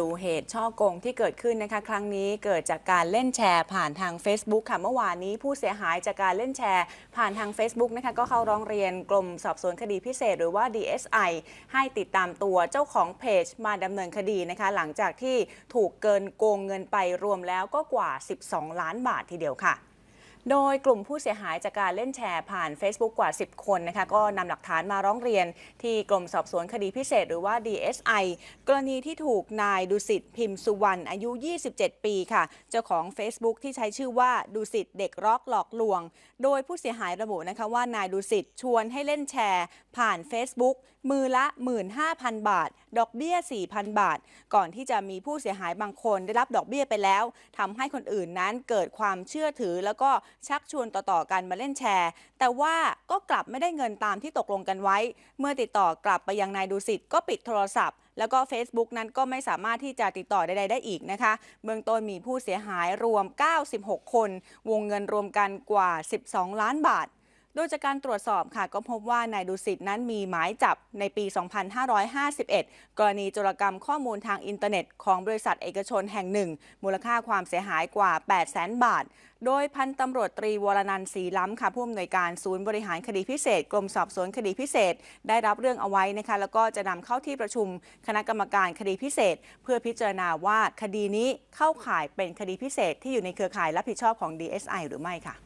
ดูเหตุช่อโกงที่เกิดขึ้นนะคะ ครั้งนี้เกิดจากการเล่นแชร์ผ่านทาง Facebook ค่ะเมื่อวานนี้ผู้เสียหายจากการเล่นแชร์ผ่านทาง Facebook นะคะก็เข้าร้องเรียนกรมสอบสวนคดีพิเศษหรือว่า DSI ให้ติดตามตัวเจ้าของเพจมาดำเนินคดีนะคะ หลังจากที่ถูกเกินโกงเงินไปรวมแล้วก็กว่า 12 ล้านบาททีเดียวค่ะโดยกลุ่มผู้เสียหายจากการเล่นแชร์ ผ่าน Facebook กว่า 10 คนนะคะก็นำหลักฐานมาร้องเรียนที่กรมสอบสวนคดีพิเศษ หรือว่า DSI กรณีที่ถูกนายดุสิตพิมพ์สุวรรณอายุ 27 ปีค่ะ เจ้าของ Facebook ที่ใช้ชื่อว่าดุสิตเด็กร็อกหลอกลวง โดยผู้เสียหายระบุนะคะว่านายดุสิตชวนให้เล่นแชร์ ผ่าน Facebook มือละ 15,000 บาท ดอกเบี้ย4,000 บาท ก่อนที่จะมีผู้เสียหายบางคนได้รับดอกเบี้ยไปแล้วทำให้คนอื่นนั้นเกิดความเชื่อถือแล้วก็ชักชวนต่อๆกันมาเล่นแชร์ แต่ว่าก็กลับไม่ได้เงินตามที่ตกลงกันไว้ เมื่อติดต่อกลับไปยังนายดูสิตก็ปิดโทรศัพท์ แล้วก็ Facebook นั้นก็ไม่สามารถที่จะติดต่อใดๆ ได้อีกนะคะ เบื้องต้นมีผู้เสียหายรวม 96 คน วงเงินรวมกันกว่า 12 ล้านบาทโดยจากการตรวจสอบค่ะก็พบว่านายดุสิตนั้นมีหมายจับในปี 2551 กรณีจจรกรรมข้อมูลทางอินเทอร์เน็ตของบริษัทเอกชนแห่งหนึ่ง มูลค่าความเสียหายกว่า 8 0 0แสนบาท โดยพันตำรวจตรีวรนันท์ศรีล้ำค่ะ ผู้อำนวยการศูนย์บริหารคดีพิเศษกรมสอบสวนคดีพิเศษได้รับเรื่องเอาไว้นะคะแล้วก็จะนำเข้าที่ประชุมคณะกรรมการคดีพิเศษ เพื่อพิจารณาว่าคดีนี้เข้าข่ายเป็นคดีพิเศษ ที่อยู่ในเครือข่ายรับผิดชอบของ DSI หรือไม่ค่ะ